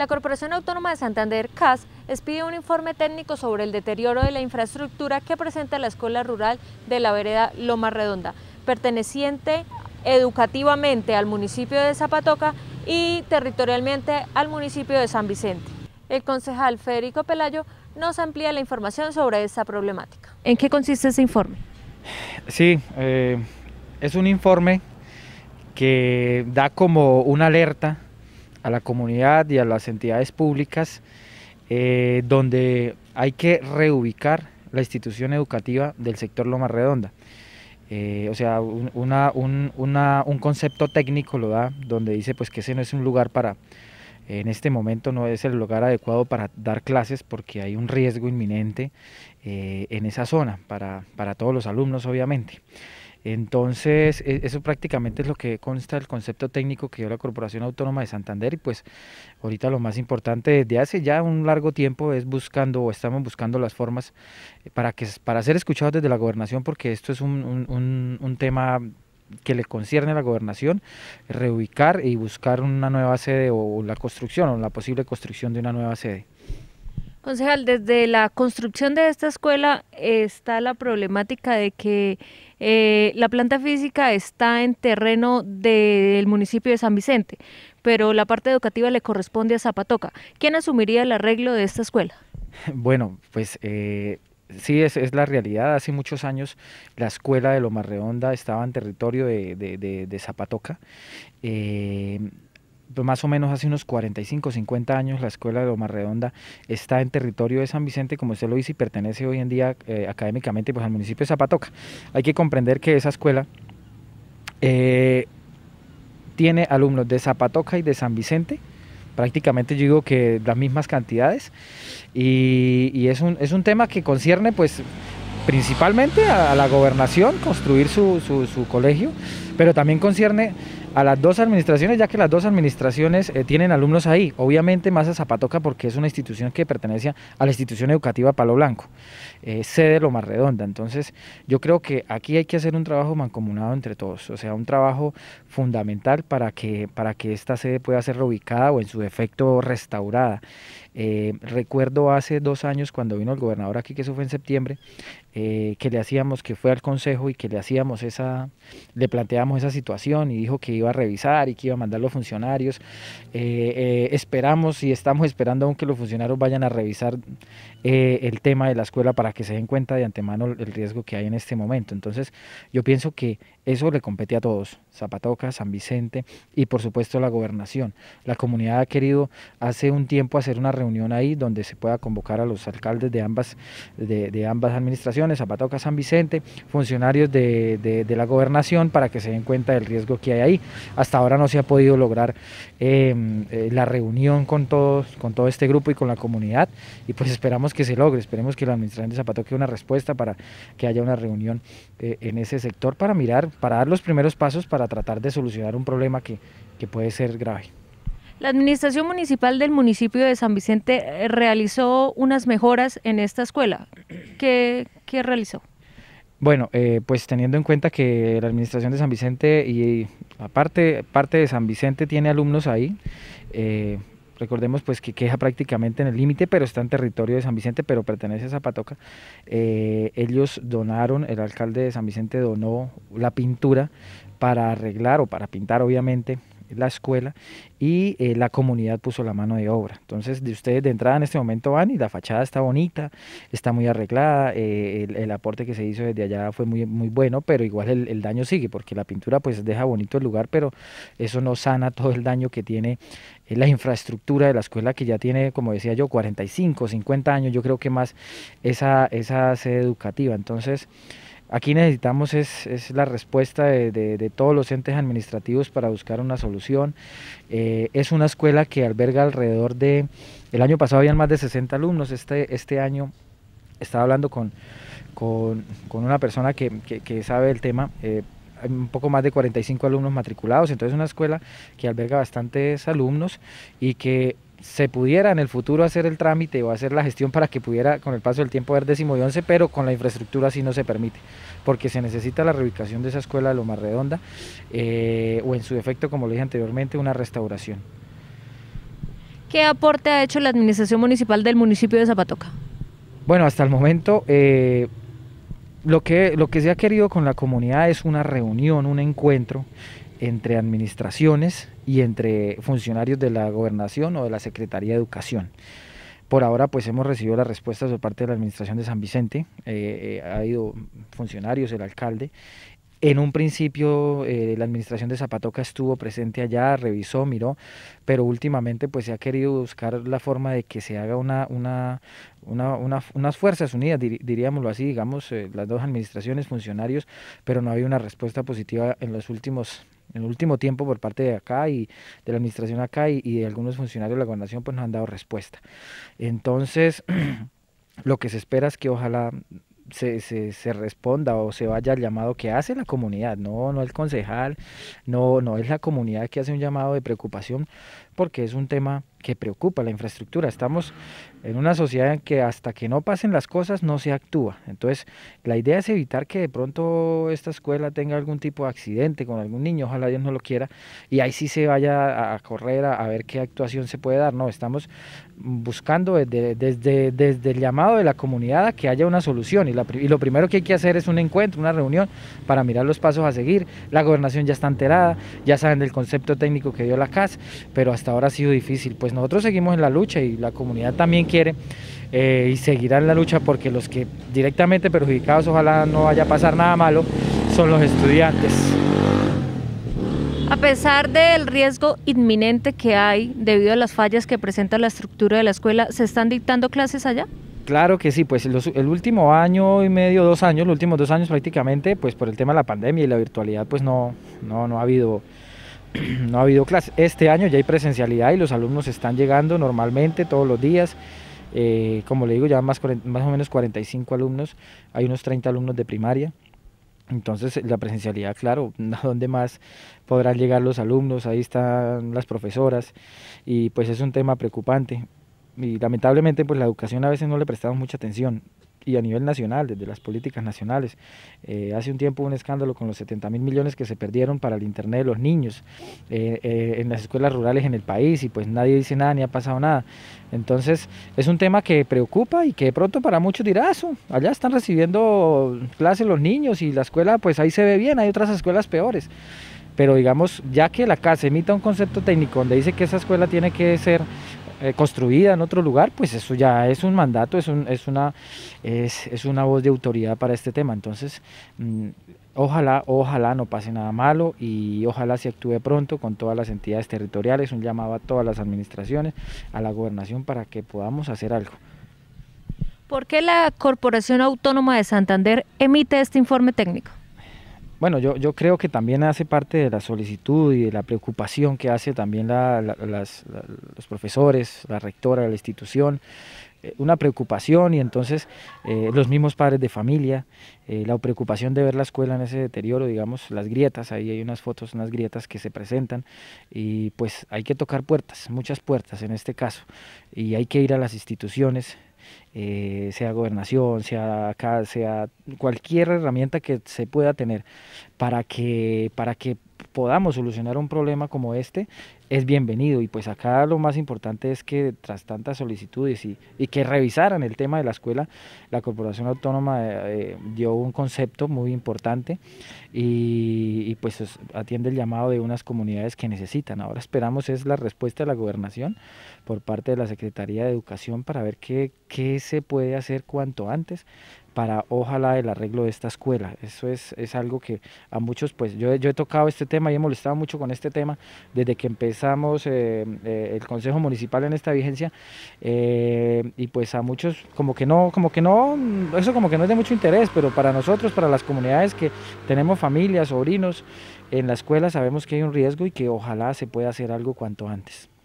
La Corporación Autónoma de Santander, CAS, expide un informe técnico sobre el deterioro de la infraestructura que presenta la Escuela Rural de la Vereda Loma Redonda, perteneciente educativamente al municipio de Zapatoca y territorialmente al municipio de San Vicente. El concejal Federico Pelayo nos amplía la información sobre esta problemática. ¿En qué consiste ese informe? Sí, eh, es un informe que da como una alerta a la comunidad y a las entidades públicas, eh, donde hay que reubicar la institución educativa del sector Loma Redonda. Eh, o sea, un, concepto técnico lo da, donde dice pues que ese no es un lugar para, en este momento no es el lugar adecuado para dar clases porque hay un riesgo inminente eh, en esa zona, para, para todos los alumnos obviamente. Entonces, e-, eso prácticamente es lo que consta el concepto técnico que dio la Corporación Autónoma de Santander y pues ahorita lo más importante desde hace ya un largo tiempo es buscando o estamos buscando las formas eh, para, que, para ser escuchados desde la gobernación porque esto es un tema que le concierne a la gobernación, reubicar y buscar una nueva sede o la construcción o la posible construcción de una nueva sede. Concejal, desde la construcción de esta escuela está la problemática de que eh, la planta física está en terreno del municipio de San Vicente, pero la parte educativa le corresponde a Zapatoca. ¿Quién asumiría el arreglo de esta escuela? Bueno, pues eh, sí, es, la realidad. Hace muchos años la escuela de Loma Redonda estaba en territorio de, Zapatoca. Eh, pues, más o menos hace unos 45, 50 años, la escuela de Loma Redonda está en territorio de San Vicente, como usted lo dice, y pertenece hoy en día eh, académicamente pues, al municipio de Zapatoca. Hay que comprender que esa escuela eh, tiene alumnos de Zapatoca y de San Vicente, prácticamente yo digo que las mismas cantidades, y, es, un, tema que concierne pues principalmente a, la gobernación, construir su colegio, pero también concierne a las dos administraciones, ya que las dos administraciones eh, tienen alumnos ahí. Obviamente más a Zapatoca porque es una institución que pertenece a la institución educativa Palo Blanco, eh, sede lo más redonda. Entonces yo creo que aquí hay que hacer un trabajo mancomunado entre todos, o sea, un trabajo fundamental para que, para que esta sede pueda ser reubicada o en su defecto restaurada. Eh, recuerdo hace dos años cuando vino el gobernador aquí, que eso fue en septiembre, eh, que le hacíamos, que fue al consejo y que le hacíamos esa, le planteamos esa situación y dijo que iba a revisar y que iba a mandar los funcionarios. Eh, esperamos y estamos esperando aunque que los funcionarios vayan a revisar el tema de la escuela para que se den cuenta de antemano el riesgo que hay en este momento. Entonces, yo pienso que eso le compete a todos, Zapatoca, San Vicente y por supuesto la gobernación. La comunidad ha querido hace un tiempo hacer una reunión ahí donde se pueda convocar a los alcaldes de ambas, de, ambas administraciones, Zapatoca, San Vicente, funcionarios de, la gobernación para que se den cuenta del riesgo que hay ahí. Hasta ahora no se ha podido lograr em, eh, la reunión con todos, con todo este grupo y con la comunidad y pues esperamos que se logre, esperemos que la administración de Zapatoca dé una respuesta para que haya una reunión eh, en ese sector para mirar para dar los primeros pasos para tratar de solucionar un problema que, puede ser grave. La Administración Municipal del municipio de San Vicente eh, realizó unas mejoras en esta escuela. ¿Qué, realizó? Bueno, eh, pues teniendo en cuenta que la Administración de San Vicente y aparte parte, de San Vicente tiene alumnos ahí, eh, Recordemos pues que queja prácticamente en el límite, pero está en territorio de San Vicente, pero pertenece a Zapatoca. Eh, ellos donaron, el alcalde de San Vicente donó la pintura para arreglar o para pintar obviamente la escuela y eh, la comunidad puso la mano de obra. Entonces, de ustedes de entrada en este momento van y la fachada está bonita, está muy arreglada, eh, el, aporte que se hizo desde allá fue muy, muy bueno, pero igual el, el, daño sigue porque la pintura pues deja bonito el lugar, pero eso no sana todo el daño que tiene eh, la infraestructura de la escuela que ya tiene, como decía yo, 45, 50 años, yo creo que más esa, esa sede educativa. Entonces, Aquí necesitamos es, la respuesta de, todos los entes administrativos para buscar una solución. Eh, es una escuela que alberga alrededor de, el año pasado habían más de 60 alumnos, este, este año estaba hablando con, con, una persona que, sabe el tema. hay eh, un poco más de 45 alumnos matriculados, entonces es una escuela que alberga bastantes alumnos y que se pudiera en el futuro hacer el trámite o hacer la gestión para que pudiera con el paso del tiempo ver décimo y once, pero con la infraestructura así no se permite, porque se necesita la reubicación de esa escuela de más Redonda eh, o en su defecto, como le dije anteriormente, una restauración. ¿Qué aporte ha hecho la Administración Municipal del municipio de Zapatoca? Bueno, hasta el momento eh, lo, que, lo que se ha querido con la comunidad es una reunión, un encuentro entre administraciones, y entre funcionarios de la gobernación o de la Secretaría de Educación. Por ahora, pues hemos recibido las respuestas por parte de la Administración de San Vicente, eh, eh, ha habido funcionarios, el alcalde. En un principio eh, la administración de Zapatoca estuvo presente allá, revisó, miró, pero últimamente pues se ha querido buscar la forma de que se haga una, una, unas fuerzas unidas, diríamos diríamoslo así, digamos, las dos administraciones, funcionarios, pero no ha una respuesta positiva en los últimos en el último tiempo por parte de acá y de la administración acá y, de algunos funcionarios de la gobernación pues nos han dado respuesta. Entonces, lo que se espera es que ojalá se, se, responda o se vaya al llamado que hace la comunidad, no, no el concejal, no, no es la comunidad que hace un llamado de preocupación, porque es un tema que preocupa la infraestructura. Estamos en una sociedad en que hasta que no pasen las cosas no se actúa. Entonces, la idea es evitar que de pronto esta escuela tenga algún tipo de accidente con algún niño, ojalá Dios no lo quiera, y ahí sí se vaya a correr a, ver qué actuación se puede dar. No, estamos buscando desde, desde, el llamado de la comunidad a que haya una solución y, y lo primero que hay que hacer es un encuentro, una reunión para mirar los pasos a seguir. La gobernación ya está enterada, ya saben del concepto técnico que dio la CAS, pero hasta ahora ha sido difícil. Pues nosotros seguimos en la lucha y la comunidad también quiere eh, y seguirá en la lucha porque los que directamente perjudicados, ojalá no vaya a pasar nada malo, son los estudiantes. A pesar del riesgo inminente que hay debido a las fallas que presenta la estructura de la escuela, ¿se están dictando clases allá? Claro que sí, pues el último año y medio, dos años, los últimos dos años prácticamente, pues por el tema de la pandemia y la virtualidad, pues no, no, no ha habido no ha habido clases. Este año ya hay presencialidad y los alumnos están llegando normalmente todos los días. Eh, como le digo, ya más, más o menos 45 alumnos, hay unos 30 alumnos de primaria. Entonces la presencialidad, claro, ¿a dónde más podrán llegar los alumnos? Ahí están las profesoras y pues es un tema preocupante. Y lamentablemente pues la educación a veces no le prestamos mucha atención y a nivel nacional, desde las políticas nacionales. Eh, hace un tiempo un escándalo con los 70 mil millones que se perdieron para el Internet de los niños eh, eh, en las escuelas rurales en el país y pues nadie dice nada ni ha pasado nada. Entonces es un tema que preocupa y que de pronto para muchos dirá, ah, allá están recibiendo clases los niños y la escuela pues ahí se ve bien, hay otras escuelas peores. Pero digamos, ya que la casa emita un concepto técnico donde dice que esa escuela tiene que ser eh, construida en otro lugar, pues eso ya es un mandato, es, una, es, una voz de autoridad para este tema. Entonces, mm, ojalá, ojalá no pase nada malo y ojalá se actúe pronto con todas las entidades territoriales, un llamado a todas las administraciones, a la gobernación para que podamos hacer algo. ¿Por qué la Corporación Autónoma de Santander emite este informe técnico? Bueno, yo, yo creo que también hace parte de la solicitud y de la preocupación que hace también los profesores, la rectora, la institución, eh, una preocupación y entonces eh, los mismos padres de familia, eh, la preocupación de ver la escuela en ese deterioro, digamos, las grietas, ahí hay unas fotos, unas grietas que se presentan y pues hay que tocar puertas, muchas puertas en este caso y hay que ir a las instituciones eh, sea gobernación, sea sea cualquier herramienta que se pueda tener para que, para que podamos solucionar un problema como este, es bienvenido. Y pues acá lo más importante es que tras tantas solicitudes y, que revisaran el tema de la escuela, la Corporación Autónoma eh, eh, dio un concepto muy importante y y, pues atiende el llamado de unas comunidades que necesitan. Ahora esperamos es la respuesta de la gobernación por parte de la Secretaría de Educación para ver qué se puede hacer cuanto antes para ojalá el arreglo de esta escuela. Eso es, algo que a muchos, pues yo, yo, he tocado este tema y he molestado mucho con este tema desde que empezamos eh, eh, el Consejo Municipal en esta vigencia eh, y pues a muchos como que no, como que no, eso como que no es de mucho interés, pero para nosotros, para las comunidades que tenemos familias, sobrinos, en la escuela sabemos que hay un riesgo y que ojalá se pueda hacer algo cuanto antes.